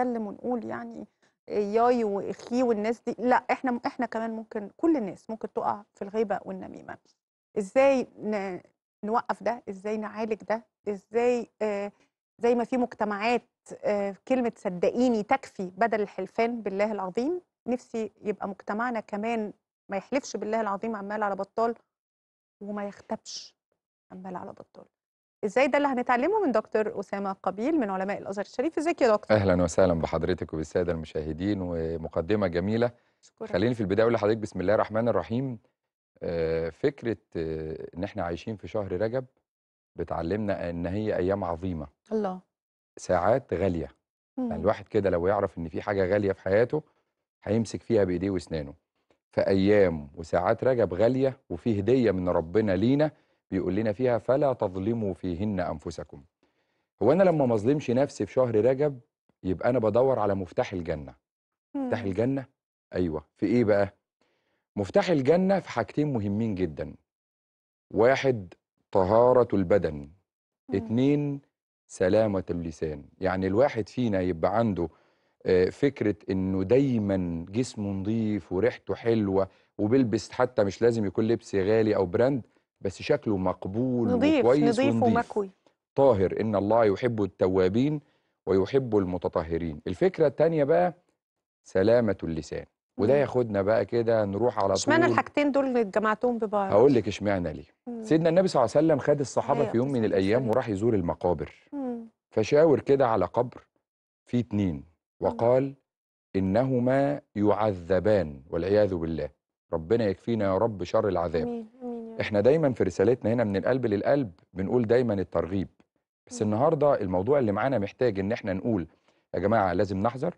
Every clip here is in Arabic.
نتكلم ونقول يعني ياي واخي والناس دي لا احنا احنا كمان ممكن كل الناس ممكن تقع في الغيبه والنميمه ازاي نوقف ده ازاي نعالج ده ازاي زي ما في مجتمعات كلمه صدقيني تكفي بدل الحلفان بالله العظيم نفسي يبقى مجتمعنا كمان ما يحلفش بالله العظيم عمال على بطال وما يختبش عمال على بطال ازاي ده اللي هنتعلمه من دكتور اسامه قبيل من علماء الازهر الشريف ازيك يا دكتور اهلا وسهلا بحضرتك وبالساده المشاهدين ومقدمه جميله شكرا خليني في البدايه اقول لحضرتك بسم الله الرحمن الرحيم آه، فكره آه، ان احنا عايشين في شهر رجب بتعلمنا ان هي ايام عظيمه الله ساعات غاليه مم. يعني الواحد كده لو يعرف ان في حاجه غاليه في حياته هيمسك فيها بايديه واسنانه فايام وساعات رجب غاليه وفي هديه من ربنا لينا بيقول لنا فيها فلا تظلموا فيهن أنفسكم هو أنا لما مظلمش نفسي في شهر رجب يبقى أنا بدور على مفتاح الجنة مفتاح الجنة أيوة في إيه بقى مفتاح الجنة في حاجتين مهمين جدا واحد طهارة البدن اتنين سلامة اللسان يعني الواحد فينا يبقى عنده آه، فكرة انه دايما جسمه نظيف وريحته حلوة وبيلبس حتى مش لازم يكون لبس غالي او براند بس شكله مقبول نضيف وكويس نضيف ونضيف. ومكوي طاهر إن الله يحب التوابين ويحب المتطهرين الفكرة الثانيه بقى سلامة اللسان وده ياخدنا بقى كده نروح على طول اشمعنى الحاجتين دول اللي جمعتهم ببعض هقول لك اشمعنى ليه مم. سيدنا النبي صلى الله عليه وسلم خد الصحابه في يوم من الايام وراح يزور المقابر مم. فشاور كده على قبر فيه اتنين وقال مم. انهما يعذبان والعياذ بالله ربنا يكفينا يا رب شر العذاب مم. أيوه. احنا دايما في رسالتنا هنا من القلب للقلب بنقول دايما الترغيب بس النهارده الموضوع اللي معانا محتاج ان احنا نقول يا جماعه لازم نحذر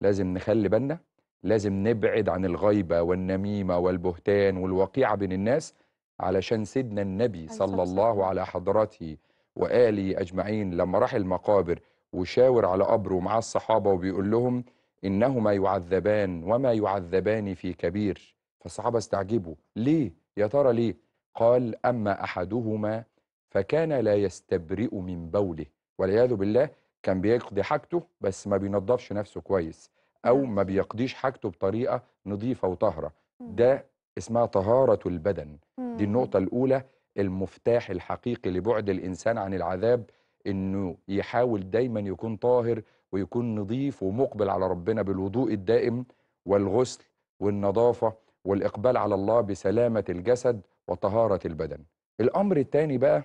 لازم نخلي بالنا لازم نبعد عن الغيبه والنميمه والبهتان والوقيعه بين الناس علشان سيدنا النبي صلى الله على حضرته وآله أجمعين لما راح المقابر وشاور على قبره مع الصحابة وبيقول لهم إنهما يعذبان وما يعذبان في كبير فالصحابة استعجبوا ليه يا ترى ليه قال أما أحدهما فكان لا يستبرئ من بوله والعياذ بالله كان بيقضي حاجته بس ما بينظفش نفسه كويس أو ما بيقضيش حاجته بطريقة نظيفة وطهرة ده اسمها طهارة البدن دي النقطة الأولى المفتاح الحقيقي لبعد الإنسان عن العذاب إنه يحاول دايما يكون طاهر ويكون نظيف ومقبل على ربنا بالوضوء الدائم والغسل والنظافة والإقبال على الله بسلامة الجسد وطهارة البدن الأمر الثاني بقى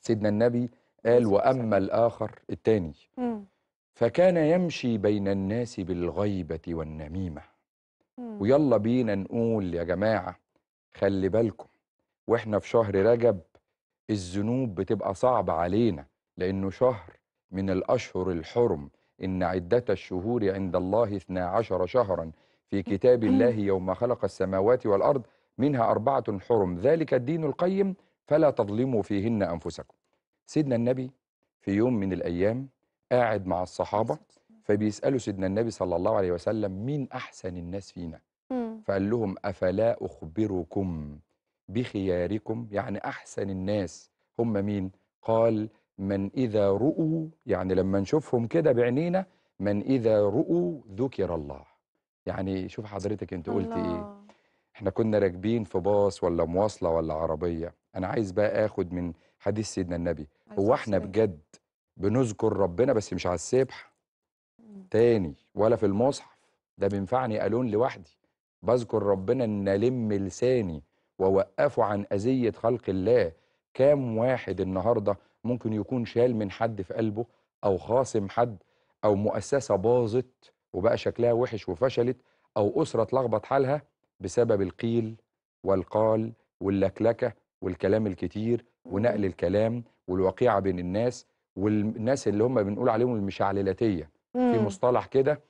سيدنا النبي قال وأما الآخر الثاني فكان يمشي بين الناس بالغيبة والنميمة ويلا بينا نقول يا جماعة خلي بالكم واحنا في شهر رجب الذنوب بتبقى صعبة علينا لأنه شهر من الأشهر الحرم إن عدة الشهور عند الله 12 شهرا في كتاب الله يوم خلق السماوات والأرض منها أربعة حرم ذلك الدين القيم فلا تظلموا فيهن أنفسكم سيدنا النبي في يوم من الأيام قاعد مع الصحابة فبيسألوا سيدنا النبي صلى الله عليه وسلم مين أحسن الناس فينا فقال لهم أفلا أخبركم بخياركم يعني أحسن الناس هم مين قال من إذا رؤوا يعني لما نشوفهم كده بعينينا من إذا رؤوا ذكر الله يعني شوف حضرتك انت قلت ايه احنا كنا راكبين في باص ولا مواصله ولا عربيه انا عايز بقى اخد من حديث سيدنا النبي هو احنا بجد بنذكر ربنا بس مش على السبح امم. تاني ولا في المصحف ده بينفعني الون لوحدي بذكر ربنا ان الم لساني ووقفه عن اذيه خلق الله كام واحد النهارده ممكن يكون شال من حد في قلبه او خاصم حد او مؤسسه باظت وبقى شكلها وحش وفشلت او اسره اتلخبط حالها بسبب القيل والقال واللكلكه والكلام الكتير ونقل الكلام والوقيعه بين الناس والناس اللي هم بنقول عليهم المشعللاتيه في مصطلح كده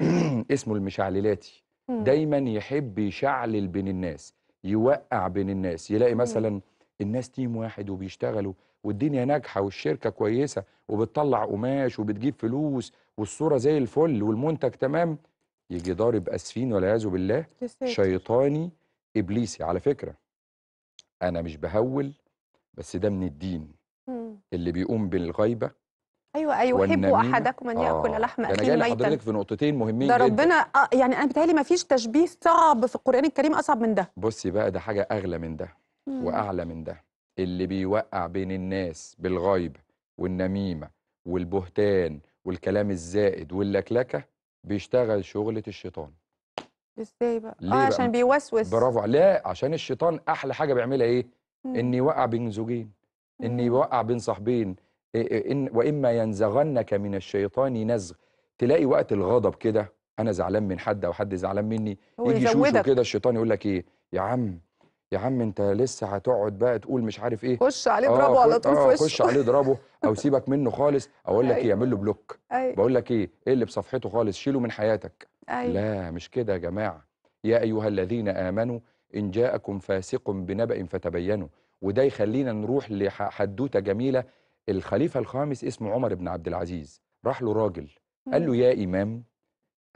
اسمه المشعللاتي دايما يحب يشعلل بين الناس يوقع بين الناس يلاقي مثلا الناس تيم واحد وبيشتغلوا والدنيا ناجحه والشركه كويسه وبتطلع قماش وبتجيب فلوس والصوره زي الفل والمنتج تمام يجي ضارب اسفين والعياذ بالله شيطاني ابليسي على فكره انا مش بهول بس ده من الدين مم. اللي بيقوم بالغيبه ايوه ايوه يحب احدكم ان ياكل آه. لحم اخيه ميتا انا جاي لحضرتك في نقطتين مهمين ده ربنا آه يعني انا بتهيألي ما فيش تشبيه صعب في القران الكريم اصعب من ده بصي بقى ده حاجه اغلى من ده مم. واعلى من ده اللي بيوقع بين الناس بالغيبه والنميمه والبهتان والكلام الزائد واللكلكه بيشتغل شغله الشيطان ازاي بقى اه عشان بيوسوس برافو لا عشان الشيطان احلى حاجه بيعملها ايه إمم. ان يوقع بين زوجين ان يوقع إمم. بين صاحبين إن واما ينزغنك من الشيطان نزغ تلاقي وقت الغضب كده انا زعلان من حد او حد زعلان مني يجي يشوشه كده الشيطان يقول لك ايه يا عم يا عم انت لسه هتقعد بقى تقول مش عارف ايه خش عليه آه، اضربه على طول في آه، وشه خش عليه اضربه او سيبك منه خالص اقول لك ايه يعمل أيوه. له بلوك أيوه. بقول لك ايه اقلب صفحته خالص شيله من حياتك أيوة. لا مش كده يا جماعه يا ايها الذين امنوا ان جاءكم فاسق بنبأ فتبينوا وده يخلينا نروح لحدوته جميله الخليفه الخامس اسمه عمر بن عبد العزيز راح له راجل قال له يا امام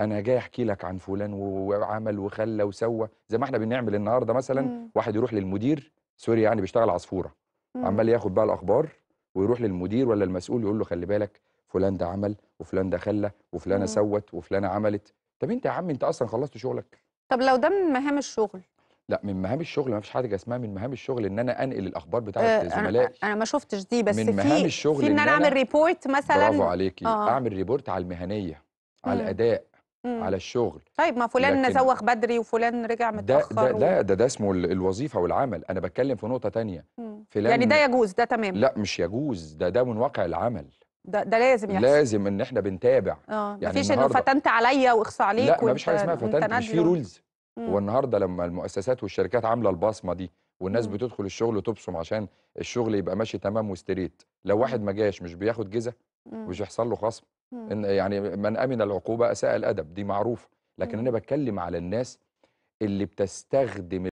انا جاي احكي لك عن فلان وعمل وخلى وسوى زي ما احنا بنعمل النهارده مثلا مم. واحد يروح للمدير سوري يعني بيشتغل عصفوره مم. عمال ياخد بقى الاخبار ويروح للمدير ولا المسؤول يقول له خلي بالك فلان ده عمل وفلان ده خلى وفلانه مم. سوت وفلانه عملت طب انت يا عم انت اصلا خلصت شغلك طب لو ده من مهام الشغل لا من مهام الشغل ما فيش حاجه اسمها من مهام الشغل ان انا انقل الاخبار بتاعه آه، زملائي انا ما شفتش دي بس من مهام الشغل في ان انا اعمل ريبورت مثلا برافو عليكي آه. اعمل ريبورت على المهنيه على إمم. الاداء على الشغل طيب ما فلان نزوخ بدري وفلان رجع متاخر ده ده لا و... ده, ده اسمه الوظيفه والعمل انا بتكلم في نقطه ثانيه فلان يعني ده يجوز ده تمام لا مش يجوز ده ده من واقع العمل ده ده لازم يحصل لازم ان احنا بنتابع اه يعني مفيش انه فتنت عليا واخصى عليك لا مفيش حاجه اسمها فتنت مش في رولز هو النهارده لما المؤسسات والشركات عامله البصمه دي والناس مم. بتدخل الشغل تبصم عشان الشغل يبقى ماشي تمام وستريت لو واحد ما جاش مش بياخد جزا مش يحصل له خصم إن يعني من امن العقوبه اساء الادب دي معروفه لكن انا بتكلم على الناس اللي بتستخدم